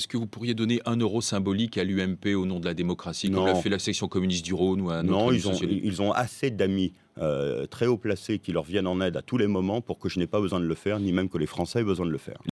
Est-ce que vous pourriez donner un euro symbolique à l'UMP au nom de la démocratie, comme l'a fait la section communiste du Rhône ou à Non, ils ont, ils ont assez d'amis euh, très haut placés qui leur viennent en aide à tous les moments pour que je n'ai pas besoin de le faire, ni même que les Français aient besoin de le faire.